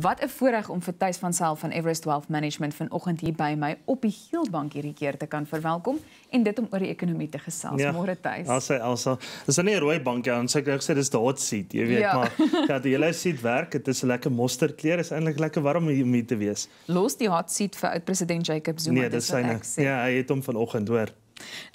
Wat 'n voorreg om vir Tuis van Sail van Everest Wealth Management vanoggend hier by my op die Heelbank hierdie keer te kan verwelkom en dit om oor die ekonomie te gesels. Ja, Môre Tuis. Ons sê ons is in 'n rooi bank ja, ons sê ek nou sê dis daad seat, jy weet, ja. maar ja, die hele seat werk. Dit is 'n lekker mosterkleur. Is eintlik lekker warm om hier te wees. Los die hot seat vir president Jacob Zuma. Nee, dis sy. Ja, hy het hom vanoggend hoor.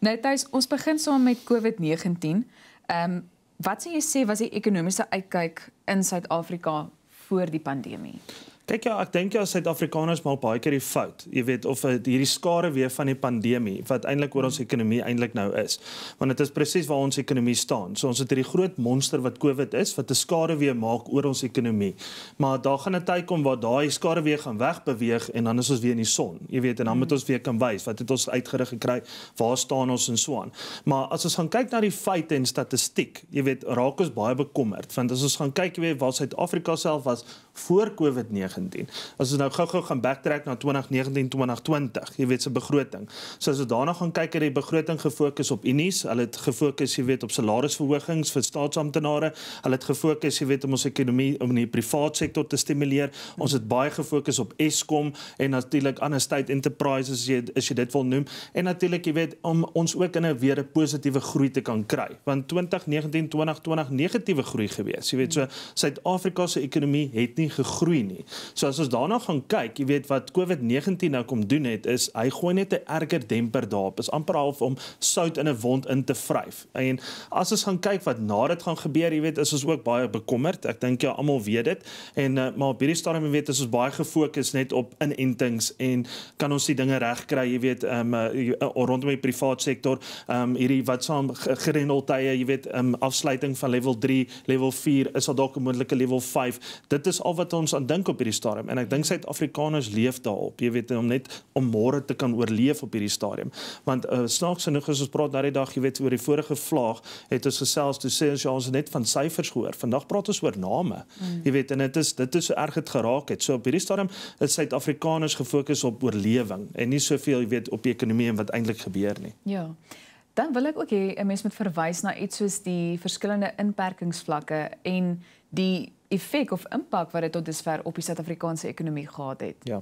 Nou Tuis, ons begin saam met COVID-19. Ehm um, wat sê jy sê was die ekonomiese uitkyk in Suid-Afrika voor die pandemie? Kyk ja, ek dink ja Suid-Afrikaners maak baie keer die fout. Jy weet of eh, hierdie skare weer van die pandemie wat eintlik oor ons ekonomie eintlik nou is. Want dit is presies waar ons ekonomie staan. So ons het hierdie groot monster wat COVID is wat 'n skare weer maak oor ons ekonomie. Maar daar gaan 'n tyd kom waar daai skare weer gaan wegbeweeg en dan is ons weer in die son. Jy weet en dan moet mm. ons weer kan wys wat het ons uitgerig gekry? Waar staan ons en so aan? Maar as ons gaan kyk na die feite en statistiek, jy weet raak ons baie bekommerd want as ons gaan kyk weer waar Suid-Afrika self was voor COVID-19 2019. As ons nou gou-gou gaan backtrack na 2019, 2020, jy weet se begroting. So as ons daarna gaan kyk het die begroting gefokus op unies, hulle het gefokus jy weet op salarisverhogings vir staatsamptenare, hulle het gefokus jy weet om ons ekonomie om die private sektor te stimuleer. Ons het baie gefokus op Eskom en natuurlik ander state enterprises as jy as jy dit wil noem en natuurlik jy weet om ons ook in 'n weer 'n positiewe groei te kan kry. Want 2019, 2020 negatiewe groei gewees, jy weet so Suid-Afrika se ekonomie het nie gegroei nie. So as ons daarna gaan kyk, jy weet wat COVID-19 nou kom doen het is hy gooi net 'n erger demper daarop. Is amper half om sout in 'n wond in te vryf. En as ons gaan kyk wat na dit gaan gebeur, jy weet, is ons ook baie bekommerd. Ek dink jy ja, almal weet dit. En eh, maar op hierdie stadium weet ons ons baie gefokus net op inentings en kan ons die dinge regkry, jy weet, um, uh, rondom die privaat sektor, um, hierdie wat saam gerenoltye, jy weet, um, afsluiting van level 3, level 4, is al dalk 'n moontlike level 5. Dit is al wat ons aan dink op hierdie hierdie stadium en ek dink Suid-Afrikaners leef daarop. Jy weet om net om môre te kan oorleef op hierdie stadium. Want uh, eh, snaaks genoeg as ons praat nou die dag, jy weet oor die vorige vlaag het ons gesels toe sê ons ja ons het net van syfers gehoor. Vandag praat ons oor name. Mm. Jy weet en dit is dit is so erg het geraak het. So op hierdie stadium is Suid-Afrikaners gefokus op oorlewing en nie soveel jy weet op die ekonomie en wat eintlik gebeur nie. Ja. Dan wil ek ook hê 'n mens moet verwys na iets soos die verskillende inperkingsvlakke en die effek of impak wat dit tot dusver op die Suid-Afrikaanse ekonomie gehad het? Ja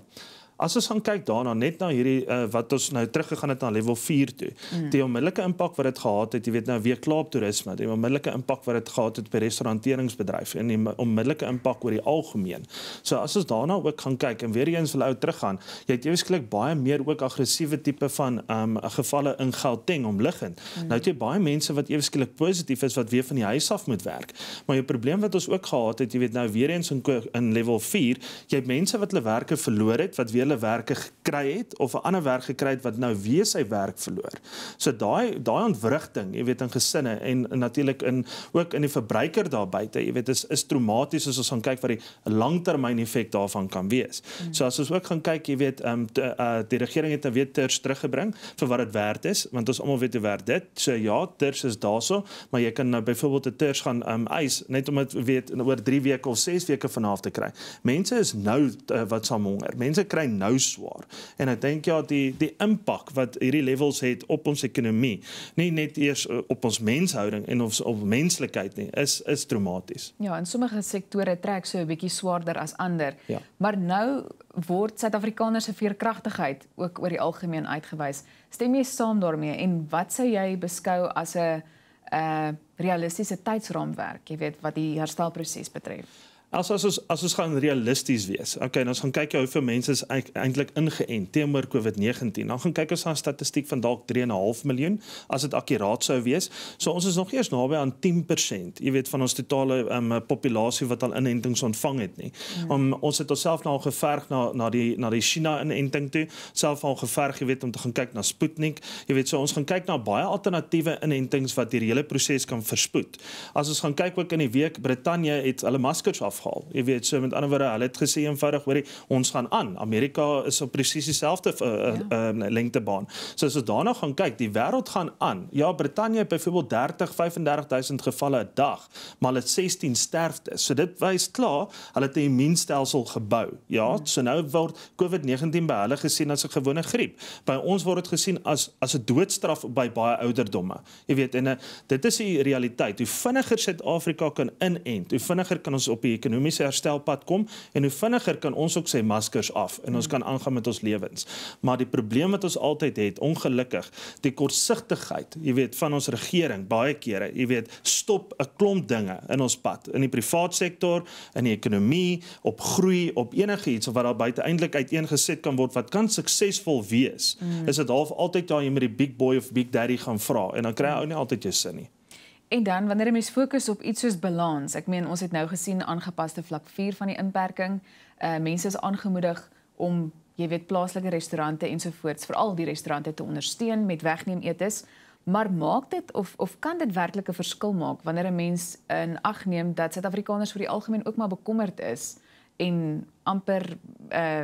as ons gaan kyk daarna net na hierdie uh, wat ons nou teruggegaan het na level 4 toe. Mm. Die onmiddellike impak wat dit gehad het, jy weet nou weer klaap toerisme, die onmiddellike impak wat dit gehad het by restauranteringsbedryf en die onmiddellike impak oor die algemeen. So as ons daarna ook gaan kyk en weer eens wil ou teruggaan, jy het eweslik baie meer ook aggressiewe tipe van ehm um, gevalle in Gauteng omliggend. Mm. Nou het jy baie mense wat eweslik positief is wat weer van die huis af moet werk. Maar jou probleem wat ons ook gehad het, jy weet nou weer eens in in level 4, jy het mense wat hulle werke verloor het wat weer hulle werke gekry het of 'n ander werk gekry het wat nou weer sy werk verloor. So daai daai ontwrigting, jy weet in gesinne en, en natuurlik in ook in die verbruiker daar buite, jy weet is is traumaties as ons gaan kyk wat die langtermyn effek daarvan kan wees. Mm. So as ons ook gaan kyk, jy weet, ehm um, uh, die regering het dan weer ters teruggebring vir wat dit werd is, want ons almal weet hoe werd dit. So ja, ters is daarso, maar jy kan nou byvoorbeeld 'n ters gaan ehm um, eis net om dit weet oor 3 weke of 6 weke vanaf te kry. Mense is nou uh, wat sal honger. Mense kry nou swaar. En ek dink ja, die die impak wat hierdie levels het op ons ekonomie, nie net eers eh, op ons menshouding en ons op menslikheid nie, is is traumaties. Ja, en sommige sektore trek so 'n bietjie swaarder as ander. Ja. Maar nou word Suid-Afrikaners se veerkragtigheid ook oor die algemeen uitgewys. Stem jy saam daarmee en wat sou jy beskou as 'n 'n eh, realistiese tydsraamwerk, jy weet wat die herstelproses betref? As as ons as ons gaan realisties wees. Okay, ons gaan kyk hoe veel mense is eintlik ingeënt teenoor COVID-19. Dan gaan kyk ons aan statistiek van dalk 3.5 miljoen as dit akuraat sou wees. So ons is nog eers naby aan 10%, jy weet van ons totale um, populasie wat al inentings ontvang het nie. Ja. Om ons het onsself nou al geverg na na die na die China inenting toe, self al geverg, jy weet om te gaan kyk na Sputnik. Jy weet so ons gaan kyk na baie alternatiewe inentings wat hierdie hele proses kan verspoed. As ons gaan kyk ook in die week Brittanje het hulle maskers af afhaal. Jy weet, so met ander woorde, hulle het gesê eenvoudig, hoorie, ons gaan aan. Amerika is op presies dieselfde uh, uh, uh, lengtebaan. So as ons daarna gaan kyk, die wêreld gaan aan. Ja, Brittanje het byvoorbeeld 30, 35000 gevalle 'n dag, maar hulle het 16 sterftes. So dit wys klaar, hulle het 'n immuunstelsel gebou. Ja, ja. so nou word COVID-19 by hulle gesien as 'n gewone griep. By ons word dit gesien as as 'n doodstraf by baie ouderdomme. Jy weet, en eh, dit is die realiteit. Hoe vinniger Suid-Afrika kan inent, hoe vinniger kan ons op die ekonomiese herstelpad kom en hoe vinniger kan ons ook sy maskers af en ons hmm. kan aangaan met ons lewens. Maar die probleem wat ons altyd het, ongelukkig, die kortsigtigheid, jy weet, van ons regering baie kere, jy weet, stop 'n klomp dinge in ons pad, in die privaat sektor, in die ekonomie, op groei, op enigiets wat daar buite eintlik uiteengeset kan word wat kan suksesvol wees. Mm. Is dit half altyd daar jy met die big boy of big daddy gaan vra en dan kry jy ou nie altyd jou sin nie. En dan wanneer 'n mens fokus op iets soos balans, ek meen ons het nou gesien aangepaste vlak 4 van die inperking, uh mense is aangemoedig om jy weet plaaslike restaurante ensovoorts veral die restaurante te ondersteun met wegneem etes, maar maak dit of of kan dit werklik 'n verskil maak wanneer 'n mens in ag neem dat Suid-Afrikaners vir die algemeen ook maar bekommerd is en amper uh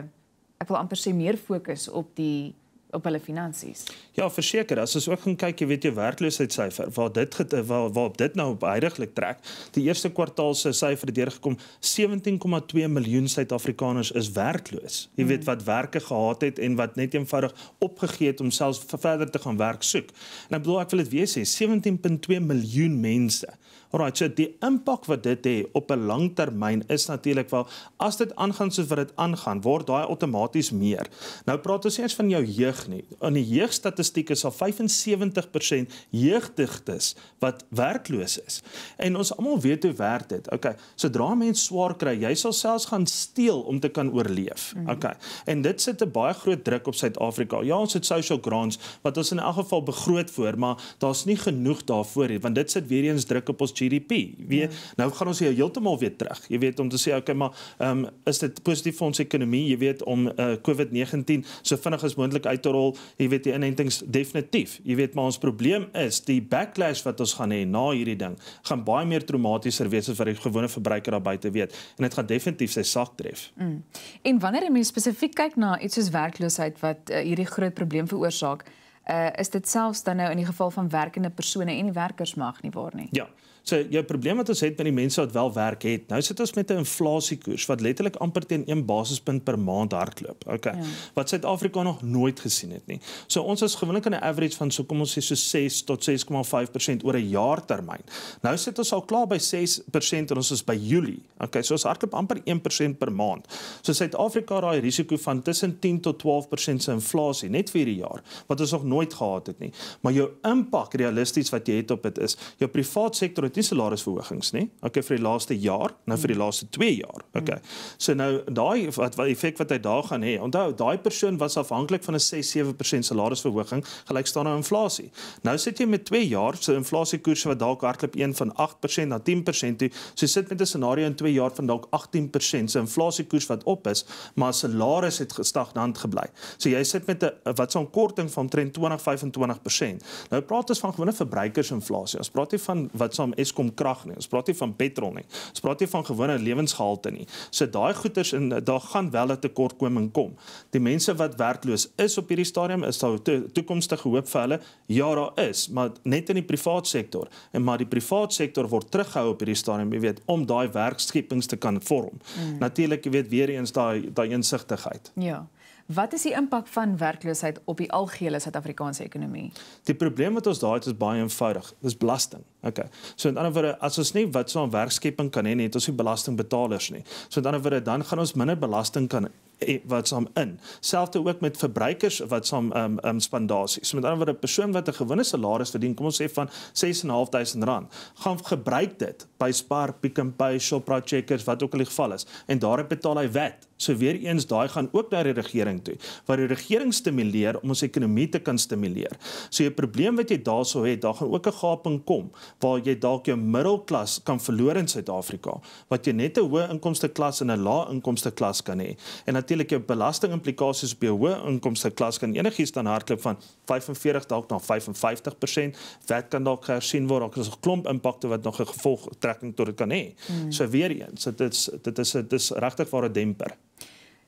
ek wil amper sê meer fokus op die op hulle finansies. Ja, verseker, as ons ook gaan kyk, jy weet jou werkloosheidssyfer, waar dit waar waar op dit nou op heuidiglik trek, die eerste kwartaal se syfer deurgekom 17,2 miljoen Suid-Afrikaners is werkloos. Jy weet mm. wat werke gehad het en wat net eenvoudig opgegee het om selfs verder te gaan werk soek. En ek bedoel ek wil dit weer sê, 17.2 miljoen mense. Right, so die impak wat dit het op 'n langtermyn is natuurlik wel as dit aangaan soos wat dit aangaan, word daai outomaties meer. Nou praat ons eers van jou jeug nie. In die jeugstatistieke sal 75% jeugdigtes wat werkloos is. En ons almal weet hoe werk dit. Okay, sodra mense swaar kry, jy sal selfs gaan steel om te kan oorleef. Mhm. Okay. En dit sit 'n baie groot druk op Suid-Afrika. Ja, ons het social grants wat ons in elk geval begroot voor, maar daar's nie genoeg daarvoor nie, want dit sit weer eens druk op GDP. Wie ja. nou gaan ons hier heeltemal weer terug. Jy weet om te sê okay, maar ehm um, is dit positief vir ons ekonomie? Jy weet om eh uh, COVID-19 so vinnig as moontlik uit te rol, jy weet die inentings definitief. Jy weet maar ons probleem is die backlash wat ons gaan hê na hierdie ding gaan baie meer traumatieser wees as wat die gewone verbruiker daar buite weet en dit gaan definitief sy sak tref. Mm. En wanneer 'n mens spesifiek kyk na iets soos werkloosheid wat uh, hierdie groot probleem veroorsaak, uh, is dit selfs dan nou in die geval van werkende persone en die werkersmag nie waar nie. Ja. So jou probleem wat ons het met die mense wat wel werk het. Nou sit ons met 'n inflasiekoers wat letterlik amper teen 1 basispunt per maand hardloop. Okay. Ja. Wat Suid-Afrika nog nooit gesien het nie. So ons is gewoonlik aan 'n average van so kom ons sê so 6 tot 6,5% oor 'n jaar termyn. Nou sit ons al klaar by 6% en ons is by Julie. Okay, so ons hardloop amper 1% per maand. So Suid-Afrika raai risiko van tussen 10 tot 12% se inflasie net vir hierdie jaar wat ons nog nooit gehad het nie. Maar jou impak realisties wat jy het op dit is, jou privaat sektor het nie salarisverhogings nie. Okay vir die laaste jaar, nou vir die laaste 2 jaar. Okay. So nou daai wat wat effek wat hy daar gaan hê. Onthou, daai persoon was afhanklik van 'n 6-7% salarisverhoging gelyk staan aan inflasie. Nou sit jy met 2 jaar se so inflasiekoerse wat dalk hardloop 1 van 8% na 10% toe. So jy sit met 'n scenario in 2 jaar van dalk 18% se so inflasiekoers wat op is, maar salaris het gestagnant gebly. So jy sit met 'n wat so 'n korting van 20-25%. Nou praat ons van gewone verbruikersinflasie. Ons praat nie van wat so 'n Eskom krag nie. Ons praat nie van petrol nie. Ons praat nie van gewone lewensgehalte nie. So daai goeders en daar gaan wel 'n tekortkoming kom. Die mense wat werkloos is op hierdie stadium is sou toekomstige hoop vir hulle. Ja, daar is, maar net in die privaat sektor. En maar die privaat sektor word teruggehou op hierdie stadium, jy weet, om daai werkskepings te kan vorm. Mm. Natuurlik, jy weet, weer eens daai daai insigtigheid. Ja. Wat is die impak van werkloosheid op die algehele Suid-Afrikaanse ekonomie? Die probleem wat ons daai het is baie eenvoudig. Dis belasting. OK. So in 'n ander woorde, as ons nie wat so 'n werkskeping kan hê nie, het ons nie belastingbetalers nie. So in 'n ander woorde, dan gaan ons minder belasting kan Eh, wat saam in. Selfs ook met verbruikers wat saam ehm um, ehm um, spandasie. So met ander woorde 'n persoon wat 'n gewone salaris verdien, kom ons sê van R6.500, gaan gebruik dit by Spar, Pick n Pay, Shoprite Checkers, wat ook al die geval is en daarop betaal hy wet. So weer eens daai gaan ook na die regering toe, waar die regering stimuleer om ons ekonomie te kan stimuleer. So jy probleem wat jy daarso het, daar gaan ook 'n gaping kom waar jy dalk jou middelklas kan verloor in Suid-Afrika, wat jy net 'n hoë inkomste klas en 'n lae inkomste klas kan hê. En natuurlik jou belasting implikasies op jou hoë inkomste klas kan enigiets dan hardloop van 45 dalk na 55%. Wat kan dalk gesien word, daar is 'n klomp impakte wat nog 'n gevolg trekking tot dit kan hê. Hmm. So weer eens, dit is dit is dit is regtig waar 'n demper.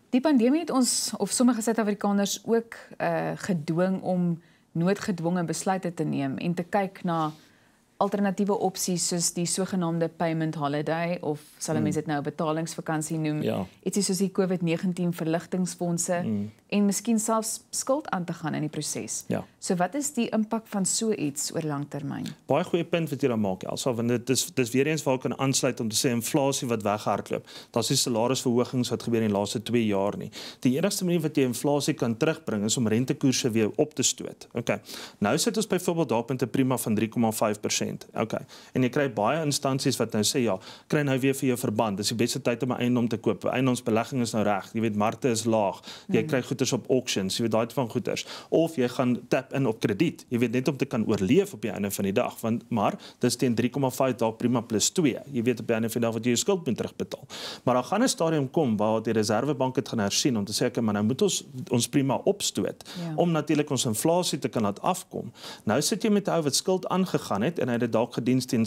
Die pandemie het ons of sommige Suid-Afrikaners ook uh gedwing om noodgedwonge besluite te neem en te kyk na alternatiewe opsies soos die sogenaamde payment holiday of sal mm. mense dit nou betalingsvakansie noem. Ja. Ietsie soos die COVID-19 verligtingfondse mm. en miskien selfs skuld aan te gaan in die proses. Ja. So wat is die impak van so iets oor langtermyn? Baie goeie punt wat jy daar maak Elsa, want dit is dis weer eens waar ek kan aansluit om te sê inflasie wat weghardloop. Daar's nie salarisverhogings wat gebeur in die laaste 2 jaar nie. Die enigste manier wat jy inflasie kan terugbring is om rentekoerse weer op te stoot. OK. Nou sit ons byvoorbeeld daar op 'n prima van 3,5% rent. Okay. En jy kry baie instansies wat nou sê ja, kry nou weer vir jou verband. Dis die beste tyd om 'n eiendom te koop. Eiendomsbelegging is nou reg. Jy weet markte is laag. Jy hmm. kry goederes op auctions, jy weet daai van goederes of jy gaan tap in op krediet. Jy weet net om te kan oorleef op die einde van die dag, want maar dis teen 3,5 dalk prima plus 2. Jy weet op die einde van die dag wat jy jou skuld moet terugbetaal. Maar daar gaan 'n stadium kom waar die Reservebank dit gaan hersien om te sê ek okay, maar nou moet ons ons prima opstoot ja. om natuurlik ons inflasie te kan laat afkom. Nou sit jy met 'n ou wat skuld aangegaan het en hy het dit dalk gediens teen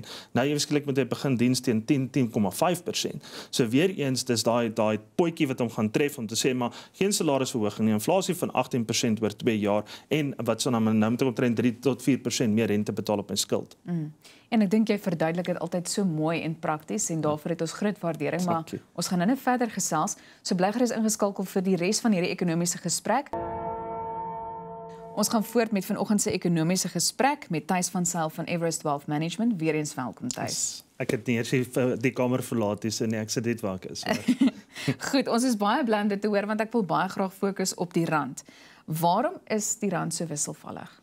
6,57%, nou ewesklik moet hy begin diens teen 10,5%. So weer eens dis daai daai potjie wat hom gaan tref om te sê maar geen salarisverhoging nie, inflasie van 18% oor 2 jaar en wat sou dan nou moet ek omtrent 3 tot 4% meer rente betaal op my skuld. Mm. En ek dink jy verduidelik dit altyd so mooi en prakties en daarvoor het ons groot waardering, maar ons gaan nou net verder gesels. So bly gerus ingeskakel vir die res van hierdie ekonomiese gesprek. Ons gaan voort met vanoggend se ekonomiese gesprek met Thys van Sail van Everest Wealth Management. Weer eens welkom Thys. Ek het nie eers die, eh, die kamer verlaat hier se nie. Nee, ek sit dit waar ek is. Goed, ons is baie bly om dit te hoor want ek wil baie graag fokus op die rand. Waarom is die rand so wisselvallig?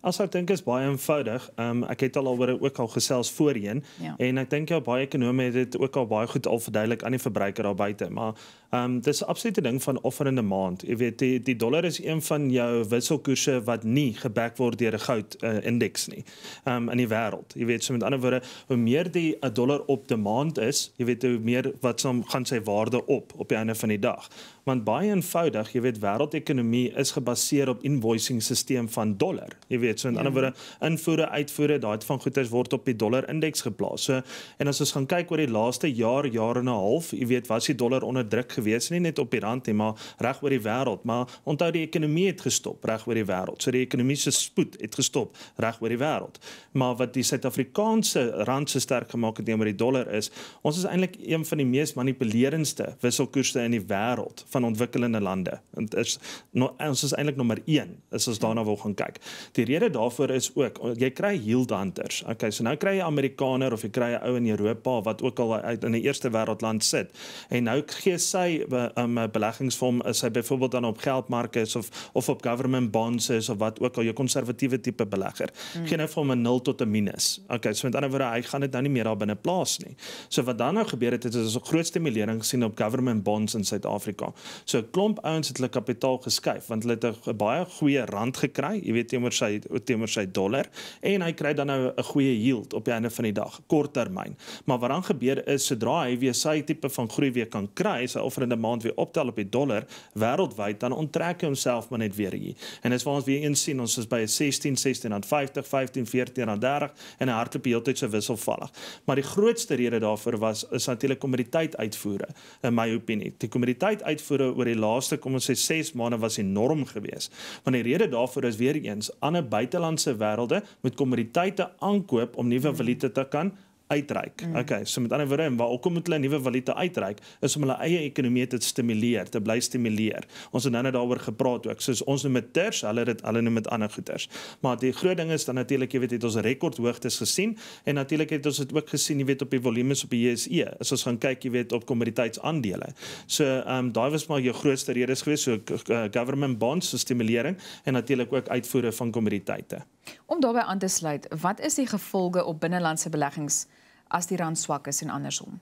As ek dink is baie eenvoudig. Um, ek het al oor ook al gesels voorheen ja. en ek dink jou ja, baie ekonomie het dit ook al baie goed al verduidelik aan die verbruiker daar buite. Maar ehm um, dis 'n absolute ding van offerende maand. Jy weet die die dollar is een van jou wisselkoerse wat nie gebek word deur 'n goud uh, indeks nie. Ehm um, in die wêreld. Jy weet so met ander woorde, hoe meer die eh, dollar op die maand is, jy weet hoe meer wat som gaan sy waarde op op die einde van die dag. Want baie eenvoudig, jy weet wêreldekonomie is gebaseer op invoicing stelsel van dollar. Jy weet reeds. So in ja. ander woorde, invoere, uitvoere, daai van goederes word op die dollar indeks geplaas. So en as ons gaan kyk oor die laaste jaar, jaar en 'n half, jy weet, was die dollar onder druk geweest, nie net op die rand nie, maar reg oor die wêreld. Maar onthou die ekonomie het gestop reg oor die wêreld. So die ekonomiese spoed het gestop reg oor die wêreld. Maar wat die Suid-Afrikaanse rand se so sterk gemaak het teenoor die dollar is, ons is eintlik een van die mees manipulerendste wisselkoerse in die wêreld van ontwikkelende lande. En dit is nou ons is eintlik nommer 1 as ons daarna wil gaan kyk. Die rede daarvoor is ook jy kry yield hunters. Okay, so nou kry jy Amerikaner of jy kry 'n ou in Europa wat ook al uit in 'n eerste wêreld land sit. En nou gee sy ehm, 'n um, beleggingsfond, sy byvoorbeeld dan op geldmarke is of of op government bonds is of wat ook al jy konservatiewe tipe belegger. Hmm. Geen nou van 'n 0 tot 'n minus. Okay, so met ander woorde hy gaan dit nou nie meer daar binne plaas nie. So wat dan nou gebeur het is ons 'n groot stimulering sien op government bonds in Suid-Afrika. So 'n klomp ouens het hulle kapitaal geskuif want hulle het 'n baie goeie rand gekry, jy weet teenoor sy teenoor sy dollar en hy kry dan nou 'n goeie yield op die einde van die dag, kort termyn. Maar wat dan gebeur is sodra hy weer sy tipe van groei weer kan kry, sy offerende maand weer optel op die dollar wêreldwyd, dan onttrek hy homself maar net weer hier. En dis waar ons weer eens sien ons is by 'n 16, 16 aan 50, 15, 14 aan 30 en hy hardloop heeltyd so wisselvallig. Maar die grootste rede daarvoor was is natuurlik kommoditeit uitvoere in my opinie. Die kommoditeit uitvoere oor die laaste kom ons sê 6 maande was enorm geweest. Want die rede daarvoor is weer eens ander buitelandse wêrelde moet kommoditeite aankoop om nuwe valute te kan uitreik. Mm. Okay, so met ander woorde, waar hoekom moet hulle 'n nuwe valuta uitreik? Is om hulle eie ekonomie te stimuleer, te bly stimuleer. Ons het nou-nou daaroor gepraat ook. So ons noem dit ters, hulle dit hulle noem dit ander goeters. Maar die groot ding is dan natuurlik, jy weet, het ons rekordhoogtes gesien en natuurlik het ons dit ook gesien, jy weet, op die volumes op die JSE. As ons gaan kyk, jy weet, op kommoditeitsaandele. So, ehm um, daai was maar jou grootste redes geweest, so uh, government bonds se so stimulering en natuurlik ook uitvoere van kommoditeite. Om daarbey aan te sluit, wat is die gevolge op binnelandse beleggings as die rand swak is en andersom?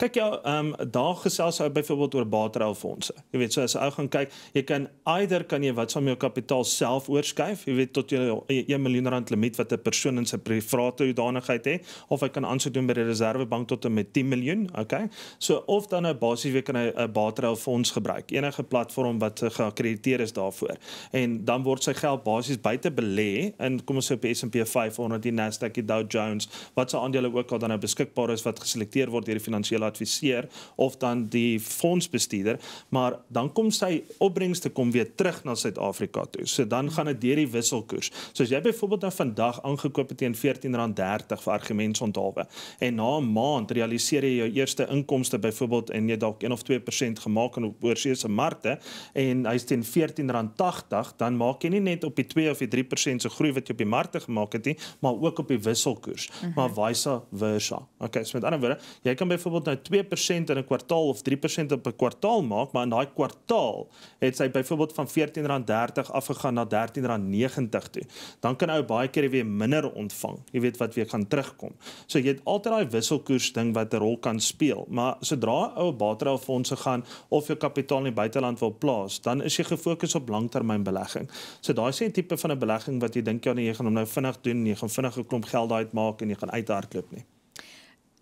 Kyk ja, ehm um, daar gesels hy byvoorbeeld oor Baterel fondse. Jy weet, so as ou gaan kyk, jy kan Eider kan jy wat van jou kapitaal self oorskuif, jy weet tot jou 1 miljoen rand limiet wat 'n persoon in sy private hoedanigheid het, of hy kan aansoek doen by die Reservebank tot en met 10 miljoen, okay? So of dan nou basies weer kan hy 'n batesfonds gebruik, enige platform wat geakkrediteer is daarvoor. En dan word sy geld basies buite belê in kom ons sê op S&P 500, die Nasdaq, die Dow Jones, wat se aandele ook al dan nou beskikbaar is wat geselekteer word deur die finansiële adviseur of dan die fondsbestuurder, maar dan kom sy opbrengste kom weer terug na Suid-Afrika toe. So dan gaan dit deur die wisselkoers. So as jy byvoorbeeld nou vandag aangekoop het teen R14.30 vir argumentsonthawe en na 'n maand realiseer jy jou eerste inkomste byvoorbeeld en jy dalk 1 of 2% gemaak aan op oorseese markte en hy's teen R14.80, dan maak jy nie net op die 2 of die 3% se so groei wat jy op die markte gemaak het nie, maar ook op die wisselkoers, uh mhm. -huh. maar vice versa. Okay, so met ander woorde, jy kan byvoorbeeld nou 2% in 'n kwartaal of 3% op 'n kwartaal maak, maar in daai kwartaal het sy byvoorbeeld byvoorbeeld van R14.30 afgegaan na R13.90 toe, dan kan ou baie keer weer minder ontvang. Jy weet wat weer gaan terugkom. So jy het altyd daai wisselkoers ding wat 'n rol kan speel, maar sodra ou batera fondse gaan of jou kapitaal in die buiteland wil plaas, dan is jy gefokus op langtermynbelegging. So daai sê tipe van 'n belegging wat jy dink ja, nee, jy gaan hom nou vinnig doen, jy gaan vinnig 'n klomp geld uitmaak en jy gaan uithardloop nie.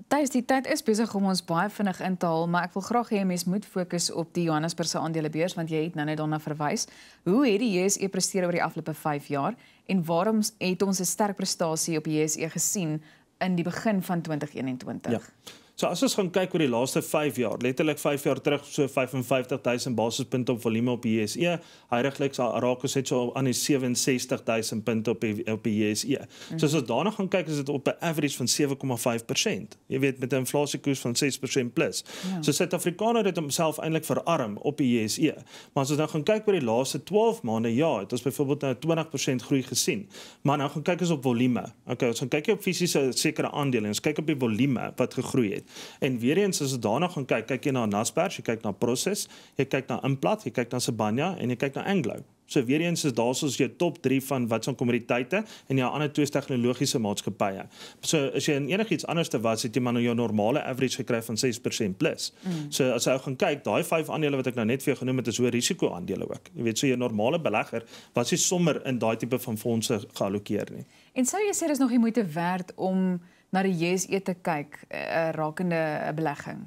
Tuis, die tyd is besig om ons baie vinnig in te haal, maar ek wil graag hê mense moet fokus op die Johannesburgse aandelebeurs want jy het nou net daarna verwys. Hoe het die JSE presteer oor die afgelope 5 jaar en waarom het ons 'n sterk prestasie op die JSE gesien in die begin van 2021? Ja. So as ons gaan kyk oor die laaste 5 jaar, letterlik 5 jaar terug, so 55000 basispunte op volume op JSE. Heuriglik sal Arakos het so aan die 67000 punte op op JSE. E. So as ons daarna gaan kyk, is dit op 'n average van 7,5%. Jy weet met 'n inflasiekoers van 6% plus. Ja. So Suid-Afrikaner het homself eintlik verarm op die JSE. Maar as ons nou gaan kyk oor die laaste 12 maande, ja, het ons byvoorbeeld nou 20% groei gesien. Maar nou gaan kyk ons op volume. Okay, ons gaan kyk op fisiese sekere aandele. Ons kyk op die volume wat gegroei het. En weer eens as jy daarna gaan kyk, kyk jy na Naspers, jy kyk na Process, jy kyk na Implat, jy kyk na Sebanya en jy kyk na Anglo. So weer eens is daar soos jou top 3 van wat se kommoditeite en jou ander twee tegnologiese maatskappye. So as jy enigiets anderste was, het jy maar nou jou normale average gekry van 6% plus. Mm. So as jy gaan kyk, daai 5 aandele wat ek nou net vir jou genoem het, is hoë risiko aandele ook. Jy weet so jou normale belegger was nie sommer in daai tipe van fondse geallokeer nie. En sou jy sê dis nog die moeite werd om na die JSE te kyk uh, rakende 'n belegging?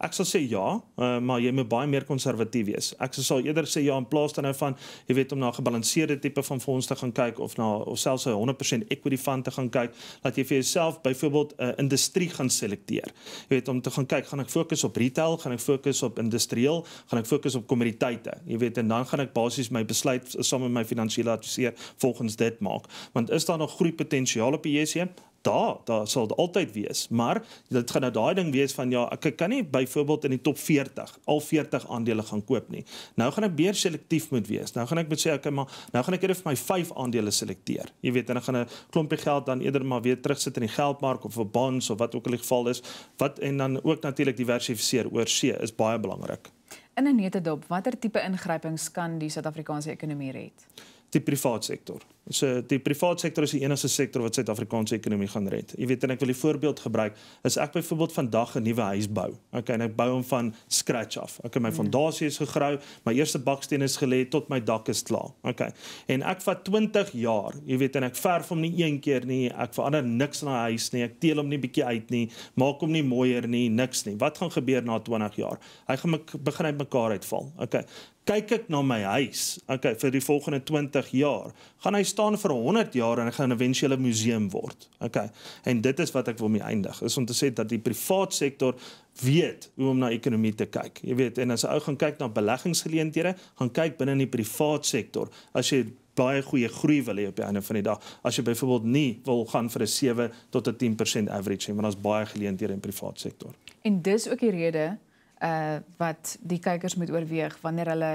Ek sal sê ja, eh, maar jy moet baie meer konservatief wees. Ek sal eerder sê ja in plaas daarvan van, jy weet, om na 'n gebalanseerde tipe van fondse te gaan kyk of na of selfs 'n 100% equity fond te gaan kyk, dat jy vir jouself byvoorbeeld 'n uh, industrie gaan selekteer. Jy weet, om te gaan kyk, gaan ek fokus op retail, gaan ek fokus op industriël, gaan ek fokus op kommoditeite. Jy weet, en dan gaan ek basies my besluit saam met my finansiële adviseur volgens dit maak. Want is daar nog groeipotensiaal op die JSE? daar daar sal altyd wees maar dit gaan nou daai ding wees van ja ek kan nie byvoorbeeld in die top 40 al 40 aandele gaan koop nie nou gaan ek baie selektief moet wees nou gaan ek moet sê okay maar nou gaan ek eerder vir my 5 aandele selekteer jy weet en dan gaan 'n klompie geld dan eerder maar weer terugsit in die geldmark of 'n bonds of wat ook al die geval is wat en dan ook natuurlik diversifiseer oor see is baie belangrik in 'n nette dop watter tipe ingrypings kan die suid-Afrikaanse ekonomie red die private sektor. So die private sektor is die enigste sektor wat Suid-Afrikaanse ekonomie gaan red. Jy weet en ek wil die voorbeeld gebruik, as ek byvoorbeeld vandag 'n nuwe huis bou. Okay, en ek bou hom van scratch af. Okay, my mhm. fondasie is gegrou, my eerste baksteen is gelê tot my dak is klaar. Okay. En ek vat 20 jaar, jy weet en ek verf hom nie een keer nie, ek verander niks aan die huis nie, ek teel hom nie bietjie uit nie, maak hom nie mooier nie, niks nie. Wat gaan gebeur na 20 jaar? Hy gaan begin uit mekaar uitval. Okay kyk ek na my huis, okay, vir die volgende 20 jaar, gaan hy staan vir 100 jaar en hy gaan eventueel 'n museum word. Okay. En dit is wat ek wil mee eindig. Is om te sê dat die privaat sektor weet hoe om na ekonomie te kyk. Jy weet, en as 'n ou gaan kyk na beleggingsgeleenthede, gaan kyk binne in die privaat sektor. As jy baie goeie groei wil hê op die einde van die dag, as jy byvoorbeeld nie wil gaan vir 'n 7 tot 'n 10% average nie, want daar's baie geleenthede in privaat sektor. En dis ook die rede uh wat die kykers moet oorweeg wanneer hulle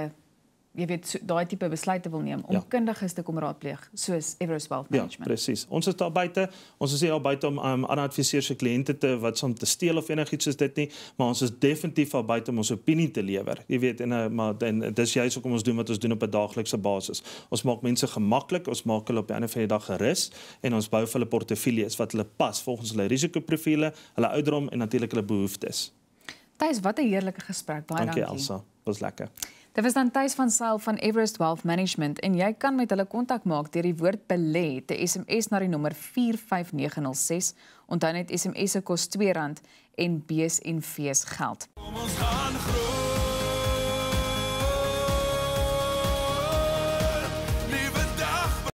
jy weet so, daai tipe besluite wil neem om ja. kundiges te kom raadpleeg soos Everest Wealth ja, Management. Ja, presies. Ons is daar buite. Ons is nie daar buite om um, aan adviseurs se kliënte te wat soms te steel of enigiets soos dit nie, maar ons is definitief daar buite om ons opinie te lewer. Jy weet en uh, maar dan dis juist hoekom ons doen wat ons doen op 'n daaglikse basis. Ons maak mense gemaklik, ons maak hulle op 'n effe dag gerus en ons bou vir hulle portefeuilles wat hulle pas volgens hulle risikoprofiele, hulle ouderdom en natuurlik hulle behoeftes. Thuis, wat 'n heerlike gesprek. Baie dankie. Dankie Elsa. Was lekker. Dit was dan Thuis van Sail van Everest Wealth Management en jy kan met hulle kontak maak deur die woord belê te SMS na die nommer 45906. Onthou net SMS se kos R2 en BSNV se geld. Kom ons gaan groei.